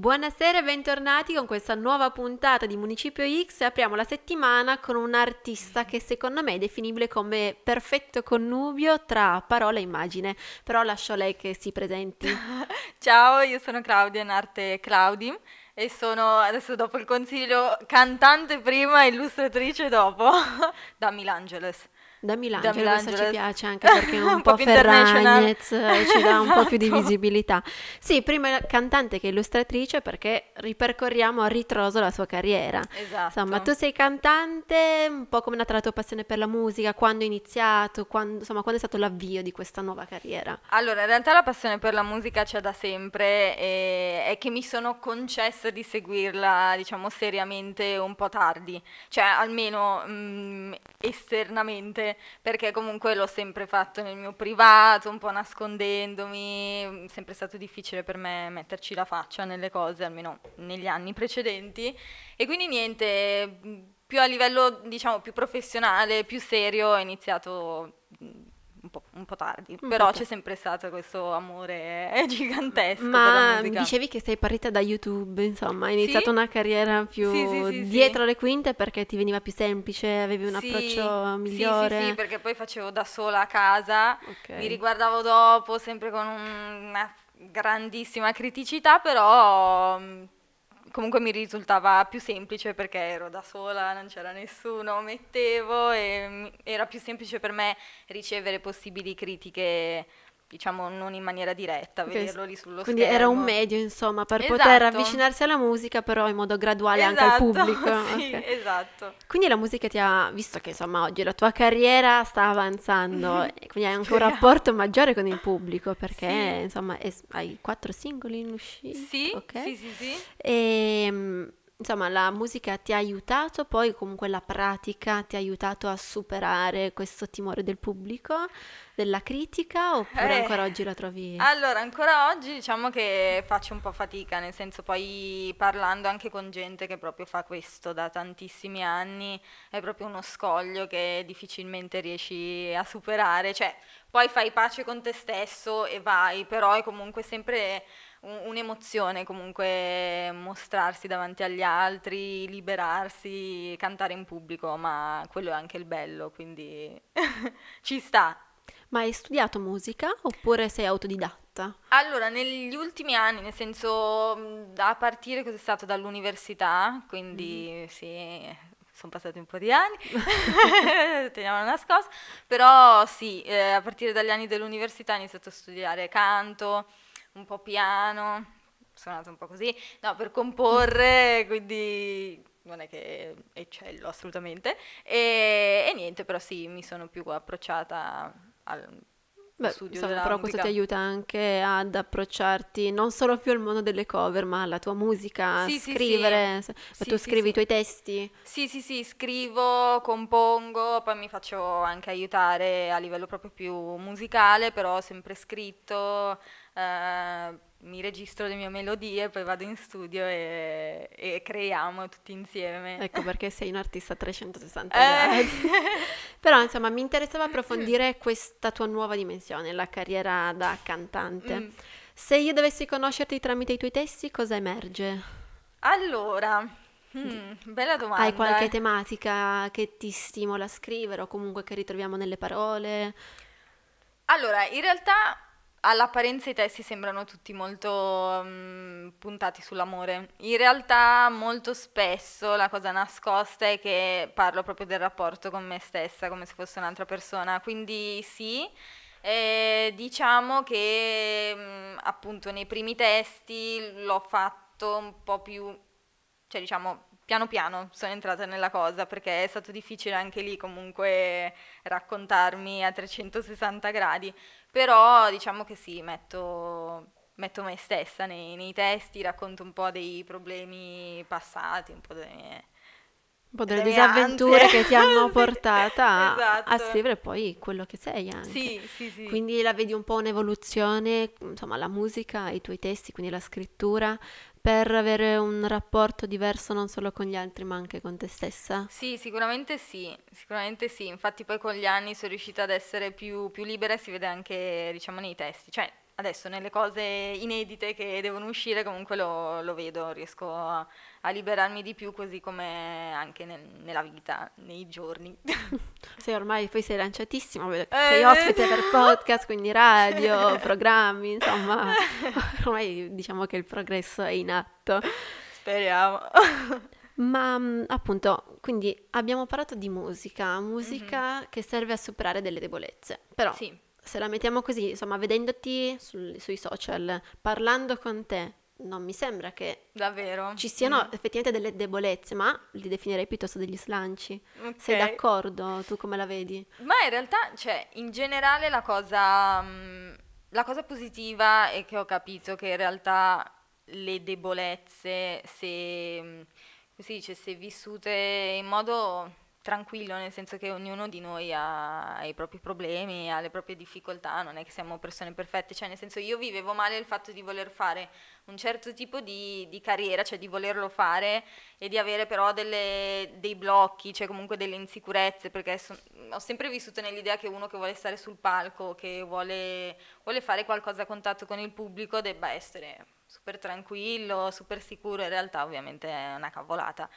Buonasera e bentornati con questa nuova puntata di Municipio X. Apriamo la settimana con un artista che secondo me è definibile come perfetto connubio tra parola e immagine. Però lascio a lei che si presenti. Ciao, io sono Claudia in arte Claudi e sono adesso dopo il consiglio cantante prima e illustratrice dopo da Milangeles. Da Milano, da cioè, Milano questa ci piace anche perché è un, un po', po Ferragnez e eh, ci dà un po' più di esatto. visibilità. Sì, prima cantante che illustratrice perché ripercorriamo a ritroso la sua carriera. Esatto. Insomma, tu sei cantante, un po' come è nata la tua passione per la musica, quando è iniziato, quando, insomma, quando è stato l'avvio di questa nuova carriera? Allora, in realtà la passione per la musica c'è da sempre e è che mi sono concessa di seguirla, diciamo, seriamente un po' tardi, cioè almeno mh, mm, esternamente perché comunque l'ho sempre fatto nel mio privato, un po' nascondendomi, è sempre stato difficile per me metterci la faccia nelle cose, almeno negli anni precedenti. E quindi niente, più a livello diciamo più professionale, più serio, ho iniziato un po', un po tardi, un mm, però po c'è sempre stato questo amore gigantesco. Ma dicevi che sei partita da YouTube, insomma, hai iniziato sì? una carriera più sì, sì, dietro le quinte perché ti veniva più semplice, avevi un approccio migliore. Sì, sì, perché poi facevo da sola a casa, okay. mi riguardavo dopo sempre con una grandissima criticità, però mm, comunque mi risultava più semplice perché ero da sola, non c'era nessuno, mettevo e era più semplice per me ricevere possibili critiche diciamo non in maniera diretta, okay. vederlo lì sullo Quindi schermo. Quindi era un medio, insomma, per esatto. poter avvicinarsi alla musica, però in modo graduale esatto, anche al esatto, pubblico. Sì, okay. esatto. Quindi la musica ti ha, visto che insomma oggi la tua carriera sta avanzando, quindi hai anche un rapporto maggiore con il pubblico, perché sì. insomma hai quattro singoli in uscita. Sì, okay. sì, sì, sì. E, ehm, insomma, la musica ti ha aiutato, poi comunque la pratica ti ha aiutato a superare questo timore del pubblico, della critica, oppure eh, ancora oggi la trovi? Allora, ancora oggi diciamo che faccio un po' fatica, nel senso poi parlando anche con gente che proprio fa questo da tantissimi anni, è proprio uno scoglio che difficilmente riesci a superare, cioè poi fai pace con te stesso e vai, però è comunque sempre un'emozione comunque mostrarsi davanti agli altri, liberarsi, cantare in pubblico, ma quello è anche il bello, quindi ci sta. Ma hai studiato musica oppure sei autodidatta? Allora, negli ultimi anni, nel senso a partire cos'è stato dall'università, quindi mm sì, sono passati un po' di anni, teniamo nascosto, però sì, eh, a partire dagli anni dell'università ho iniziato a studiare canto, un po' piano, suonato un po' così, no, per comporre, quindi non è che eccello assolutamente. E, e niente, però sì, mi sono più approcciata al Beh, studio insomma, però musica. questo ti aiuta anche ad approcciarti non solo più al mondo delle cover, ma alla tua musica, sì, scrivere. Sì, sì. tu scrivi i tuoi testi? Sì, sì, sì, scrivo, compongo, poi mi faccio anche aiutare a livello proprio più musicale, però ho sempre scritto eh, mi registro le mie melodie, poi vado in studio e, e creiamo tutti insieme. Ecco perché sei un artista 360 eh. gradi. Però insomma mi interessava approfondire mm. questa tua nuova dimensione, la carriera da cantante. Mm. Se io dovessi conoscerti tramite i tuoi testi, cosa emerge? Allora, Mm, bella domanda. Hai qualche tematica che ti stimola a scrivere o comunque che ritroviamo nelle parole? Allora, in realtà all'apparenza i testi sembrano tutti molto um, puntati sull'amore. In realtà molto spesso la cosa nascosta è che parlo proprio del rapporto con me stessa, come se fosse un'altra persona. Quindi sì, eh, diciamo che mh, mm, appunto nei primi testi l'ho fatto un po' più, cioè diciamo piano piano sono entrata nella cosa perché è stato difficile anche lì comunque raccontarmi a 360 gradi però diciamo che sì, metto, metto me stessa nei, nei, testi, racconto un po' dei problemi passati, un po' delle mie... Un po' delle, disavventure ansie. che ti hanno portata esatto. a scrivere poi quello che sei anche. Sì, sì, sì. Quindi la vedi un po' un'evoluzione, insomma, la musica, i tuoi testi, quindi la scrittura, per avere un rapporto diverso non solo con gli altri ma anche con te stessa? Sì, sicuramente sì, sicuramente sì, infatti poi con gli anni sono riuscita ad essere più, più libera e si vede anche diciamo nei testi, cioè adesso nelle cose inedite che devono uscire comunque lo, lo vedo, riesco a, a, liberarmi di più così come anche nel, nella vita, nei giorni. Sei ormai, poi sei lanciatissima, eh, sei ospite per podcast, quindi radio, programmi, insomma, ormai diciamo che il progresso è in atto. Speriamo. Ma mm, appunto, quindi abbiamo parlato di musica, mhm. musica mm-hmm. che serve a superare delle debolezze, però... Sì se la mettiamo così, insomma, vedendoti sul, sui social, parlando con te, non mi sembra che Davvero? ci siano mm. effettivamente delle debolezze, ma li definirei piuttosto degli slanci. Okay. Sei d'accordo? Tu come la vedi? Ma in realtà, cioè, in generale la cosa, mm, la cosa positiva è che ho capito che in realtà le debolezze, se, mm, come si dice, se vissute in modo tranquillo, nel senso che ognuno di noi ha i propri problemi, ha le proprie difficoltà, non è che siamo persone perfette, cioè nel senso io vivevo male il fatto di voler fare un certo tipo di, di carriera, cioè di volerlo fare e di avere però delle, dei blocchi, cioè comunque delle insicurezze, perché so, ho sempre vissuto nell'idea che uno che vuole stare sul palco, che vuole, vuole fare qualcosa a contatto con il pubblico debba essere super tranquillo, super sicuro, in realtà ovviamente è una cavolata.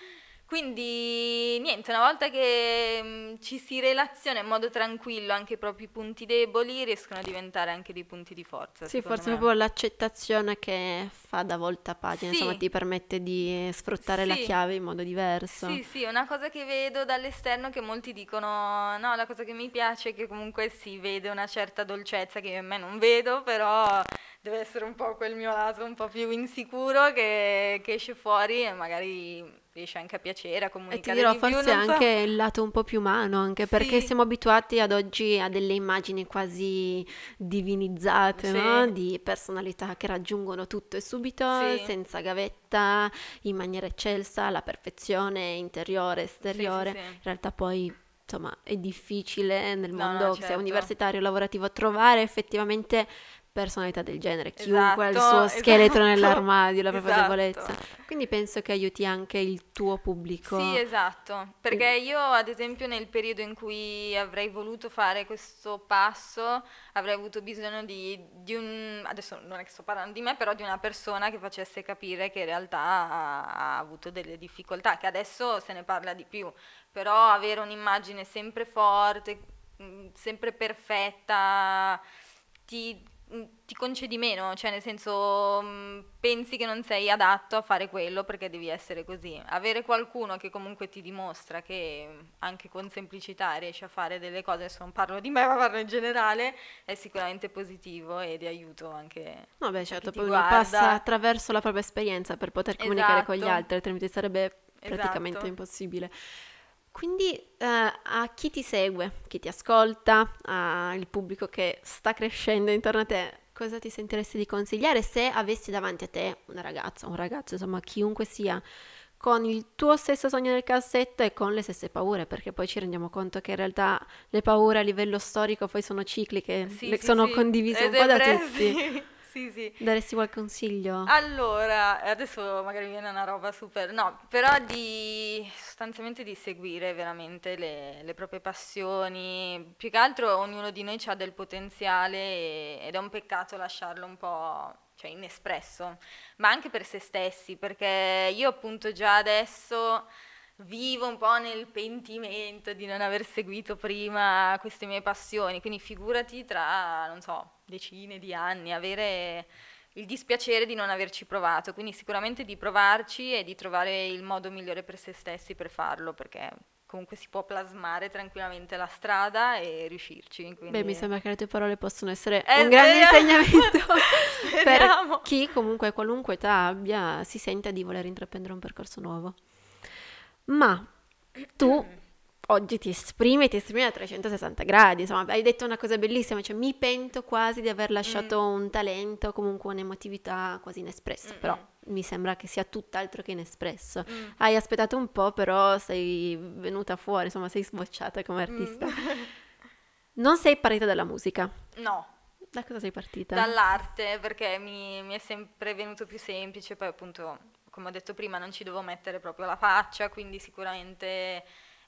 Quindi niente, una volta che mh, mm, ci si relaziona in modo tranquillo anche i propri punti deboli riescono a diventare anche dei punti di forza. Sì, forse me. proprio l'accettazione che fa da volta pagina, sì. insomma ti permette di sfruttare sì. la chiave in modo diverso. Sì, sì, una cosa che vedo dall'esterno che molti dicono, no, la cosa che mi piace è che comunque si vede una certa dolcezza che io in me non vedo, però deve essere un po' quel mio lato un po' più insicuro che, che esce fuori e magari riesce anche a piacere, a comunicare. E ti dirò, forse anche so. il lato un po' più umano, anche perché siamo abituati ad oggi a delle immagini quasi divinizzate, sì. no? di personalità che raggiungono tutto e subito, sì. senza gavetta, in maniera eccelsa, la perfezione interiore, esteriore. In realtà poi insomma è difficile nel mondo no, no, certo. sia universitario lavorativo trovare effettivamente personalità del genere, esatto, chiunque ha il esatto, suo scheletro esatto, nell'armadio, la propria esatto. debolezza. Quindi penso che aiuti anche il tuo pubblico. Sì, esatto, perché io ad esempio nel periodo in cui avrei voluto fare questo passo avrei avuto bisogno di, di un, adesso non è che sto parlando di me, però di una persona che facesse capire che in realtà ha, ha avuto delle difficoltà, che adesso se ne parla di più, però avere un'immagine sempre forte, mm, sempre perfetta, ti Mm, ti concedi meno, cioè nel senso mm, pensi che non sei adatto a fare quello perché devi essere così. Avere qualcuno che comunque ti dimostra che mm, anche con semplicità riesci a fare delle cose, adesso non parlo di me ma parlo in generale, è sicuramente positivo e di aiuto anche. No beh certo, poi uno passa attraverso la propria esperienza per poter comunicare esatto. con gli esatto. altri, altrimenti sarebbe praticamente esatto. impossibile. Quindi eh, a chi ti segue, chi ti ascolta, al pubblico che sta crescendo intorno a te, cosa ti sentiresti di consigliare se avessi davanti a te una ragazza, un ragazzo, insomma chiunque sia, con il tuo stesso sogno nel cassetto e con le stesse paure, perché poi ci rendiamo conto che in realtà le paure a livello storico poi sono cicliche, sì, sì, sono sì. condivise Ed un po' da tutti. sì, sì. Daresti qualche consiglio? Allora, adesso magari viene una roba super... No, però di sostanzialmente di seguire veramente le, le proprie passioni. Più che altro ognuno di noi ha del potenziale e, ed è un peccato lasciarlo un po' cioè inespresso, ma anche per se stessi, perché io appunto già adesso vivo un po' nel pentimento di non aver seguito prima queste mie passioni, quindi figurati tra, non so, decine di anni, avere il dispiacere di non averci provato, quindi sicuramente di provarci e di trovare il modo migliore per se stessi per farlo, perché comunque si può plasmare tranquillamente la strada e riuscirci. Quindi... Beh, mi sembra che le tue parole possono essere eh, un grande speriamo. insegnamento per chi comunque qualunque età abbia, si senta di voler intraprendere un percorso nuovo. Ma tu oggi ti esprime, e ti esprime a 360 gradi. Insomma, hai detto una cosa bellissima, cioè mi pento quasi di aver lasciato mm. un talento, comunque un'emotività quasi inespressa, mm. però mi sembra che sia tutt'altro che inespresso. Mm. Hai aspettato un po', però sei venuta fuori, insomma, sei sbocciata come mm. artista. non sei partita dalla musica? No. Da cosa sei partita? Dall'arte, perché mi, mi è sempre venuto più semplice, poi appunto, come ho detto prima, non ci devo mettere proprio la faccia, quindi sicuramente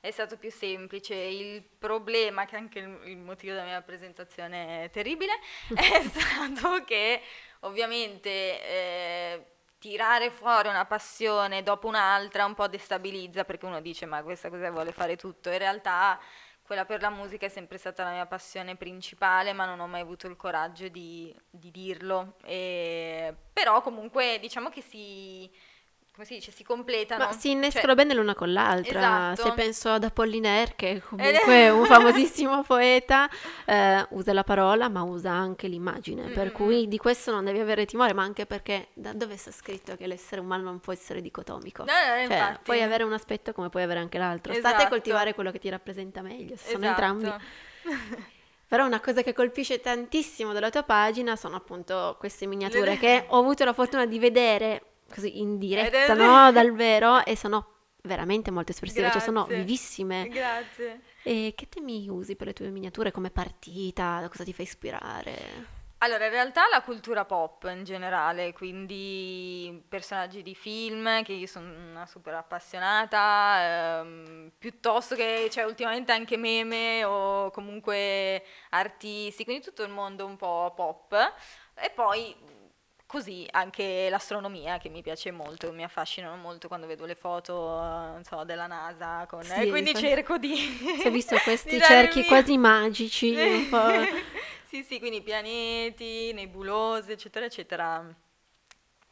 è stato più semplice. Il problema, che anche il, il motivo della mia presentazione è terribile, è stato che ovviamente eh, tirare fuori una passione dopo un'altra un po' destabilizza perché uno dice ma questa cosa vuole fare tutto. In realtà quella per la musica è sempre stata la mia passione principale, ma non ho mai avuto il coraggio di, di dirlo. E, però comunque diciamo che si come si dice, si completano. Ma si innescono cioè, bene l'una con l'altra. Esatto. Se penso ad Apollinaire, che è eh. comunque è un famosissimo poeta, eh, usa la parola ma usa anche l'immagine, mm-hmm. per cui di questo non devi avere timore, ma anche perché da dove sta scritto che l'essere umano non può essere dicotomico? No, no, cioè, puoi avere un aspetto come puoi avere anche l'altro. Esatto. State a esatto. coltivare quello che ti rappresenta meglio, se esatto. sono entrambi. Però una cosa che colpisce tantissimo della tua pagina sono appunto queste miniature che ho avuto la fortuna di vedere così in diretta, no? Dal vero e sono veramente molto espressive, Grazie. cioè sono vivissime. Grazie. E che temi usi per le tue miniature? Come partita? Da cosa ti fa ispirare? Allora, in realtà la cultura pop in generale, quindi personaggi di film, che io sono una super appassionata, ehm, piuttosto che cioè, ultimamente anche meme o comunque artisti, quindi tutto il mondo un po' pop. E poi Così anche l'astronomia che mi piace molto, mi affascinano molto quando vedo le foto so, della NASA. Con, sì, eh, quindi poi... cerco di. Si è visto questi cerchi mio... quasi magici. un po'. sì, sì, quindi pianeti, nebulose, eccetera, eccetera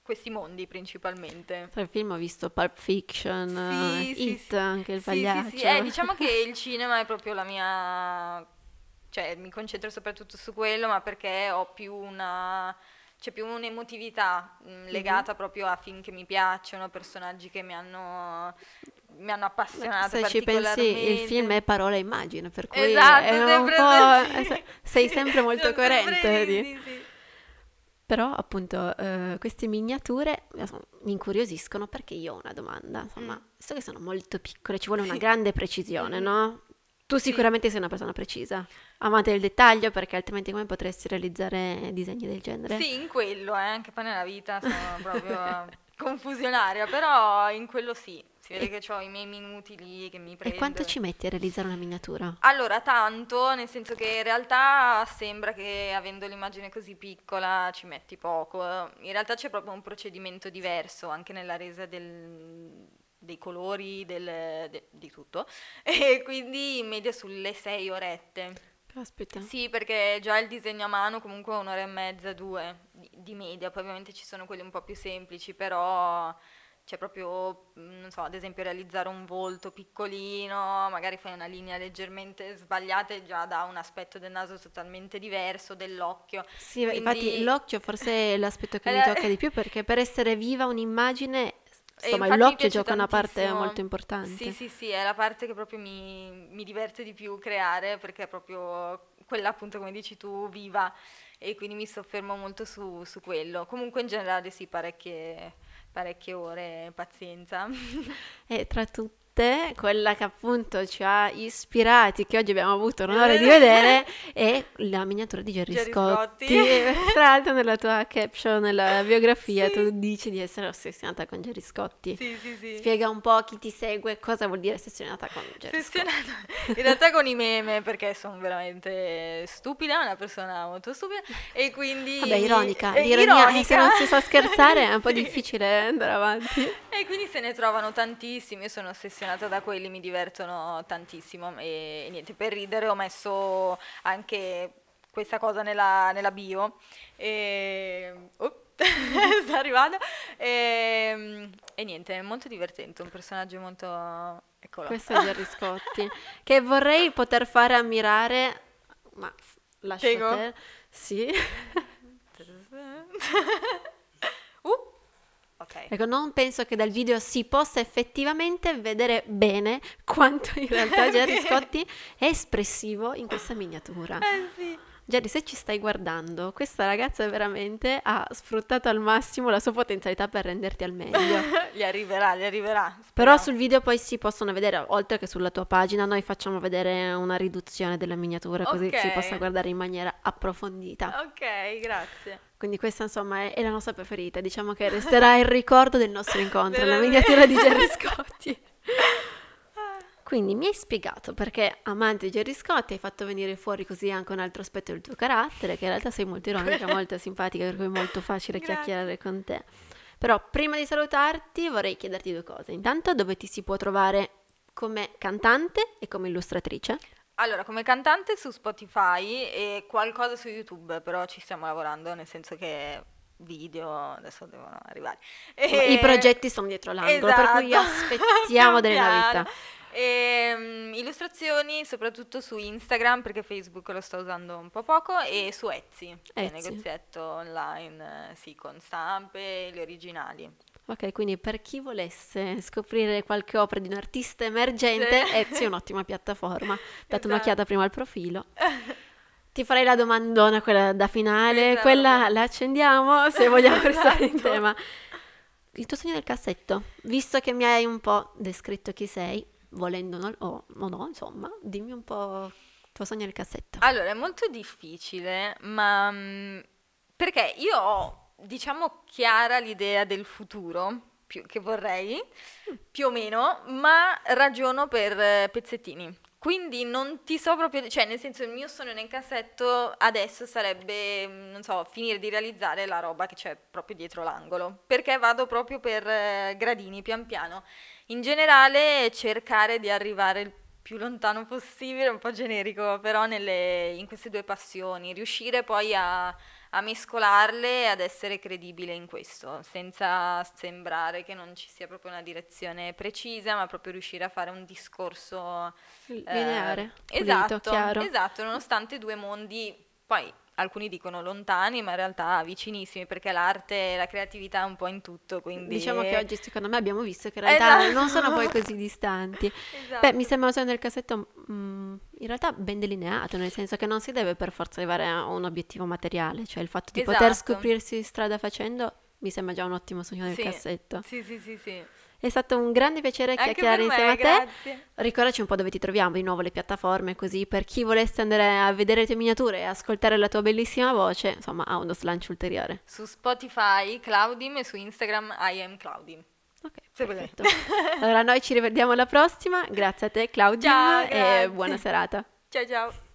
questi mondi principalmente. Tra il film ho visto Pulp Fiction, sì, uh, sì, It, sì. anche il pagliaccio. Sì, sì, eh, diciamo che il cinema è proprio la mia... cioè mi concentro soprattutto su quello, ma perché ho più una c'è più un'emotività mm, mh, legata mm-hmm. proprio a film che mi piacciono, personaggi che mi hanno, mi hanno appassionato se ci pensi il film è parola e immagine per cui esatto, sempre po', eh, sei sempre molto Sono coerente sempre sì, sì. però appunto eh, queste miniature insomma, mi incuriosiscono perché io ho una domanda insomma mm. visto che sono molto piccole ci vuole una grande precisione mm-hmm. no? Tu sicuramente sei una persona precisa, amante del dettaglio, perché altrimenti come potresti realizzare disegni del genere? Sì, in quello, eh, anche poi nella vita sono proprio eh, confusionaria, però in quello sì. Si vede e... che ho i miei minuti lì che mi prendo. E quanto ci metti a realizzare una miniatura? Allora, tanto, nel senso che in realtà sembra che avendo l'immagine così piccola ci metti poco. In realtà c'è proprio un procedimento diverso anche nella resa del, dei colori, del, de, di tutto. E quindi in media sulle sei orette. Aspetta. Sì, perché già il disegno a mano comunque un'ora e mezza, due di, di media. Poi ovviamente ci sono quelli un po' più semplici, però c'è proprio, non so, ad esempio realizzare un volto piccolino, magari fai una linea leggermente sbagliata e già dà un aspetto del naso totalmente diverso, dell'occhio. Sì, Quindi... infatti l'occhio forse è l'aspetto che mi tocca di più perché per essere viva un'immagine Insomma, l'occhio gioca una parte molto importante. Sì, sì, sì, è la parte che proprio mi, mi diverte di più creare perché è proprio quella appunto come dici tu viva e quindi mi soffermo molto su, su quello. Comunque in generale sì, parecchie, parecchie ore, pazienza. e tra tutti notte, quella che appunto ci ha ispirati, che oggi abbiamo avuto l'onore di vedere, è la miniatura di Gerry, Gerry Scotti. Scotti. Tra l'altro nella tua caption, nella biografia, sì. tu dici di essere ossessionata con Gerry Scotti. Sì, sì, sì. Spiega un po' chi ti segue cosa vuol dire ossessionata con Gerry ossessionata. Scotti. In realtà con i meme, perché sono veramente stupida, una persona molto stupida, e quindi... Vabbè, ironica. L'ironia, eh, ironica. se non si sa scherzare è un po' sì. difficile andare avanti. E quindi se ne trovano tantissimi, sono ossessionata da quelli, mi divertono tantissimo. E, e niente, per ridere ho messo anche questa cosa nella, nella bio. E, oh, sta arrivando. E, e niente, è molto divertente, un personaggio molto... Eccolo. Questo è Gerry Scotti, che vorrei poter fare ammirare, ma lasciate... Sì. Ecco, non penso che dal video si possa effettivamente vedere bene quanto in realtà Jerry Scotti è espressivo in questa miniatura. Eh sì. Jerry, se ci stai guardando, questa ragazza veramente ha sfruttato al massimo la sua potenzialità per renderti al meglio. gli arriverà, gli arriverà. Speriamo. Però sul video poi si possono vedere, oltre che sulla tua pagina, noi facciamo vedere una riduzione della miniatura okay. così si possa guardare in maniera approfondita. Ok, grazie. Quindi questa insomma è, è, la nostra preferita, diciamo che resterà il ricordo del nostro incontro, la miniatura di Gerry Scotti. Quindi mi hai spiegato perché amante di Gerry Scotti hai fatto venire fuori così anche un altro aspetto del tuo carattere, che in realtà sei molto ironica, molto simpatica, per cui è molto facile Grazie. chiacchierare con te. Però prima di salutarti vorrei chiederti due cose. Intanto dove ti si può trovare come cantante e come illustratrice? Allora, come cantante su Spotify e qualcosa su YouTube, però ci stiamo lavorando, nel senso che video adesso devono arrivare. E... I progetti sono dietro l'angolo, esatto. per cui esatto. aspettiamo delle novità. E, um, illustrazioni soprattutto su Instagram perché Facebook lo sto usando un po' poco e su Etsy, Etsy. il negozietto online, eh, sì, con stampe, gli originali. Ok, quindi per chi volesse scoprire qualche opera di un artista emergente, sì. Etsy eh, è un'ottima piattaforma. Date esatto. un'occhiata prima al profilo. Ti farei la domandona, quella da finale, esatto. quella la accendiamo se vogliamo esatto. restare in esatto. tema. Il tuo sogno del cassetto, visto che mi hai un po' descritto chi sei, volendo no, o, o no, insomma, dimmi un po' il tuo sogno del cassetto. Allora, è molto difficile, ma mm, perché io ho diciamo chiara l'idea del futuro più, che vorrei, mm. più o meno, ma ragiono per eh, pezzettini. Quindi non ti so proprio, cioè nel senso il mio sogno nel cassetto adesso sarebbe, mm, non so, finire di realizzare la roba che c'è proprio dietro l'angolo, perché vado proprio per eh, gradini, pian piano. In generale cercare di arrivare il più lontano possibile, un po' generico, però nelle, in queste due passioni, riuscire poi a a mescolarle e ad essere credibile in questo, senza sembrare che non ci sia proprio una direzione precisa, ma proprio riuscire a fare un discorso eh, lineare, eh, pulito, esatto, esatto, nonostante due mondi poi alcuni dicono lontani, ma in realtà vicinissimi, perché l'arte e la creatività è un po' in tutto. Quindi... Diciamo che oggi, secondo me, abbiamo visto che in realtà esatto. non sono poi così distanti. Esatto. Beh, mi sembra sono nel cassetto. Mh, mm, in realtà ben delineato, nel senso che non si deve per forza arrivare a un obiettivo materiale, cioè il fatto di esatto. poter scoprirsi strada facendo mi sembra già un ottimo sogno nel sì. cassetto. Sì, sì, sì, sì. È stato un grande piacere Anche chiacchierare insieme me, a te. Grazie. Ricordaci un po' dove ti troviamo, di nuovo le piattaforme, così per chi volesse andare a vedere le tue miniature e ascoltare la tua bellissima voce, insomma, ha uno slancio ulteriore. Su Spotify Claudim e su Instagram I am Claudim. Ok, se perfetto. allora noi ci rivediamo alla prossima, grazie a te Claudia ciao, e buona serata. Ciao ciao.